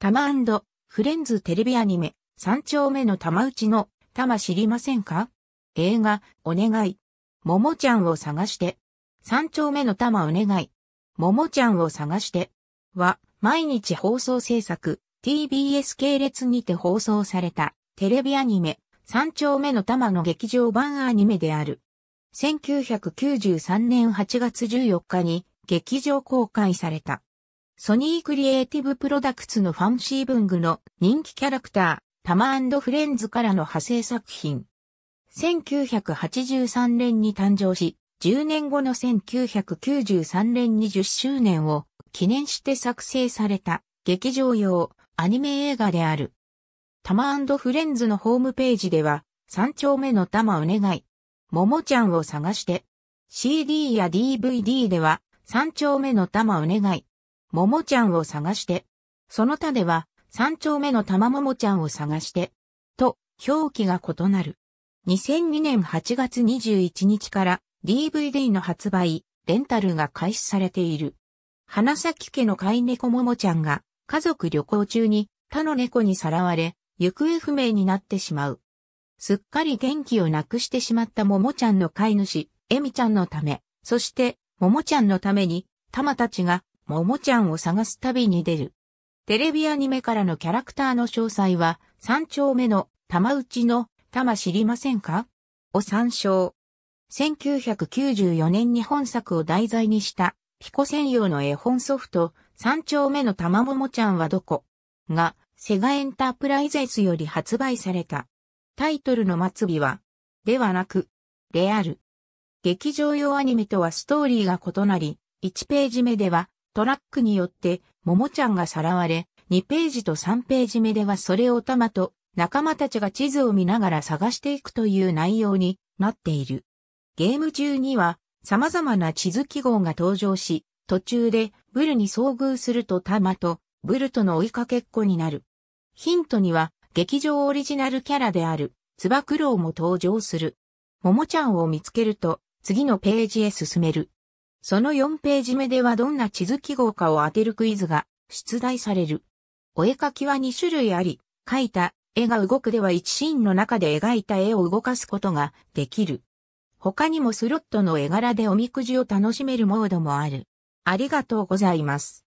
タマフレンズテレビアニメ、三丁目の玉打ちの、玉知りませんか映画、お願い。ももちゃんを探して。三丁目の玉お願い。ももちゃんを探して。は、毎日放送制作、TBS 系列にて放送された、テレビアニメ、三丁目の玉の劇場版アニメである。1993年8月14日に劇場公開された。ソニークリエイティブプロダクツのファンシー文具の人気キャラクター、タマフレンズからの派生作品。1983年に誕生し、10年後の1993年に10周年を記念して作成された劇場用アニメ映画である。タマフレンズのホームページでは、3丁目のタマお願い。ももちゃんを探して。CD や DVD では、3丁目のタマお願い。桃ちゃんを探して。その他では、三丁目の玉桃ちゃんを探して、と、表記が異なる。2002年8月21日から DVD の発売、レンタルが開始されている。花咲家の飼い猫桃ちゃんが家族旅行中に他の猫にさらわれ、行方不明になってしまう。すっかり元気をなくしてしまった桃ちゃんの飼い主、エミちゃんのため、そして、桃ちゃんのために、タマたちがももちゃんを探す旅に出る。テレビアニメからのキャラクターの詳細は、三丁目の玉打ちの玉知りませんかを参照。1994年に本作を題材にしたピコ専用の絵本ソフト三丁目の玉ももちゃんはどこがセガエンタープライゼスより発売された。タイトルの末尾は、ではなく、である。劇場用アニメとはストーリーが異なり、1ページ目ではトラックによって、ももちゃんがさらわれ、2ページと3ページ目ではそれをたまと仲間たちが地図を見ながら探していくという内容になっている。ゲーム中には様々な地図記号が登場し、途中でブルに遭遇するとタマとブルとの追いかけっこになる。ヒントには劇場オリジナルキャラであるツバクロウも登場する。ももちゃんを見つけると次のページへ進める。その4ページ目ではどんな地図記号かを当てるクイズが出題される。お絵描きは2種類あり、描いた絵が動くでは1シーンの中で描いた絵を動かすことができる。他にもスロットの絵柄でおみくじを楽しめるモードもある。ありがとうございます。